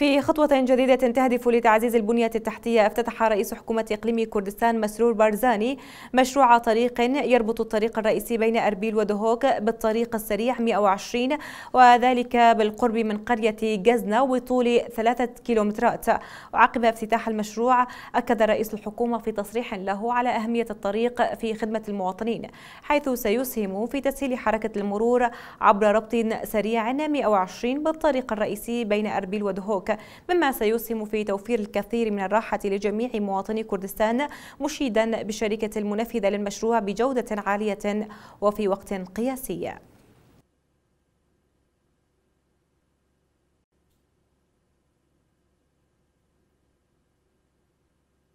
في خطوة جديدة تهدف لتعزيز البنية التحتية افتتح رئيس حكومة إقليم كردستان مسرور بارزاني مشروع طريق يربط الطريق الرئيسي بين أربيل ودهوك بالطريق السريع 120 وذلك بالقرب من قرية جزنة وطول ثلاثة كيلومترات وعقب افتتاح المشروع أكد رئيس الحكومة في تصريح له على أهمية الطريق في خدمة المواطنين حيث سيسهم في تسهيل حركة المرور عبر ربط سريع 120 بالطريق الرئيسي بين أربيل ودهوك مما سيسهم في توفير الكثير من الراحة لجميع مواطني كردستان مشيدا بالشركة المنفذة للمشروع بجودة عالية وفي وقت قياسي